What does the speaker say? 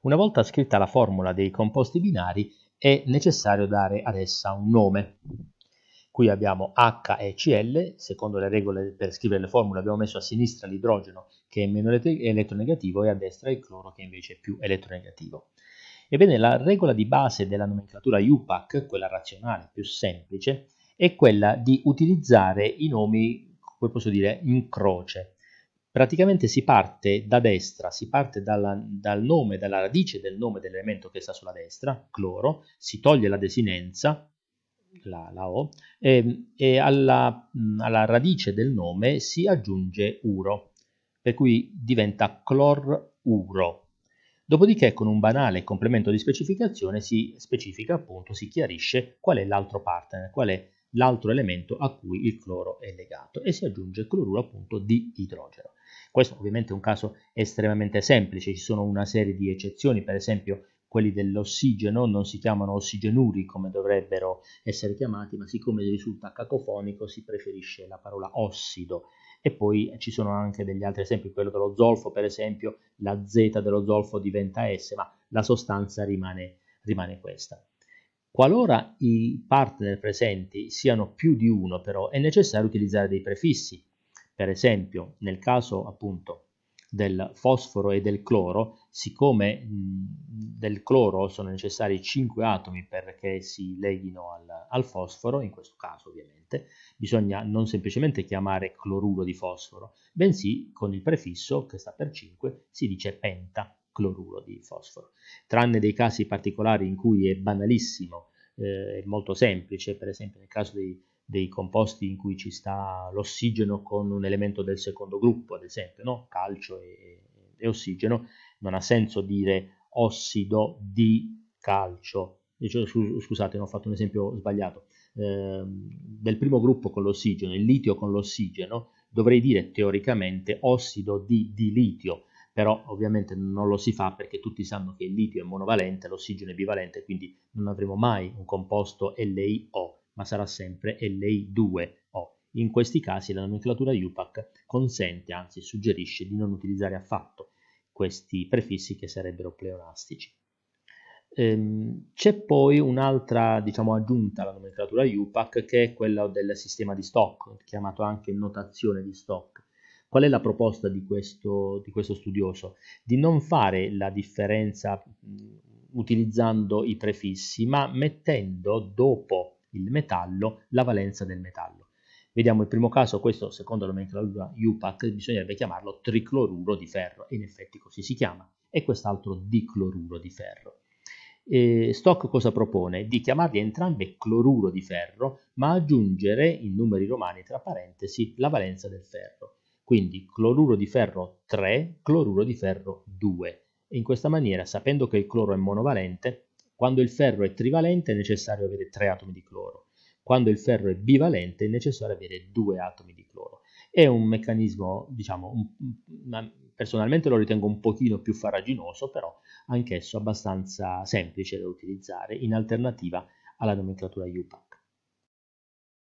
Una volta scritta la formula dei composti binari è necessario dare ad essa un nome. Qui abbiamo H e Cl, secondo le regole per scrivere le formule abbiamo messo a sinistra l'idrogeno che è meno elettronegativo e a destra il cloro che invece è più elettronegativo. Ebbene, la regola di base della nomenclatura UPAC, quella razionale, più semplice, è quella di utilizzare i nomi, come posso dire, in croce, praticamente si parte da destra, si parte dalla, dal nome, dalla radice del nome dell'elemento che sta sulla destra, cloro, si toglie la desinenza, la, la O, e, e alla, alla, radice del nome si aggiunge uro, per cui diventa cloruro. Dopodiché con un banale complemento di specificazione si specifica appunto, si chiarisce qual è l'altro partner, qual è l'altro elemento a cui il cloro è legato e si aggiunge il cloruro appunto di idrogeno. Questo ovviamente è un caso estremamente semplice, ci sono una serie di eccezioni, per esempio quelli dell'ossigeno non si chiamano ossigenuri come dovrebbero essere chiamati, ma siccome risulta cacofonico si preferisce la parola ossido. E poi ci sono anche degli altri esempi, quello dello zolfo per esempio, la Z dello zolfo diventa S, ma la sostanza rimane, rimane questa. Qualora i partner presenti siano più di uno però è necessario utilizzare dei prefissi, per esempio nel caso appunto del fosforo e del cloro, siccome del cloro sono necessari 5 atomi perché si leghino al, al, fosforo, in questo caso ovviamente, bisogna non semplicemente chiamare cloruro di fosforo, bensì con il prefisso che sta per 5 si dice pentacloruro di fosforo. Tranne dei casi particolari in cui è banalissimo eh, è molto semplice, per esempio nel caso dei, dei, composti in cui ci sta l'ossigeno con un elemento del secondo gruppo, ad esempio, no? calcio e, e ossigeno, non ha senso dire ossido di calcio, cioè, scusate, ho fatto un esempio sbagliato, eh, del primo gruppo con l'ossigeno, il litio con l'ossigeno, dovrei dire teoricamente ossido di, di litio, però ovviamente non lo si fa perché tutti sanno che il litio è monovalente, l'ossigeno è bivalente, quindi non avremo mai un composto LiO, ma sarà sempre Li2O. In questi casi la nomenclatura UPAC consente, anzi suggerisce, di non utilizzare affatto questi prefissi che sarebbero pleonastici. Ehm, c'è poi un'altra diciamo, aggiunta alla nomenclatura UPAC che è quella del sistema di stock, chiamato anche notazione di stock Qual è la proposta di questo, di questo studioso? Di non fare la differenza utilizzando i prefissi, ma mettendo dopo il metallo la valenza del metallo. Vediamo il primo caso, questo secondo la nomenclatura UPAC bisognerebbe chiamarlo tricloruro di ferro, in effetti così si chiama, e quest'altro dicloruro di ferro. E Stock cosa propone? Di chiamarli entrambi cloruro di ferro, ma aggiungere in numeri romani tra parentesi la valenza del ferro. Quindi cloruro di ferro 3, cloruro di ferro 2. In questa maniera, sapendo che il cloro è monovalente, quando il ferro è trivalente è necessario avere 3 atomi di cloro. Quando il ferro è bivalente è necessario avere 2 atomi di cloro. È un meccanismo, diciamo, un, personalmente lo ritengo un pochino più farraginoso, però anch'esso abbastanza semplice da utilizzare in alternativa alla nomenclatura IUPA.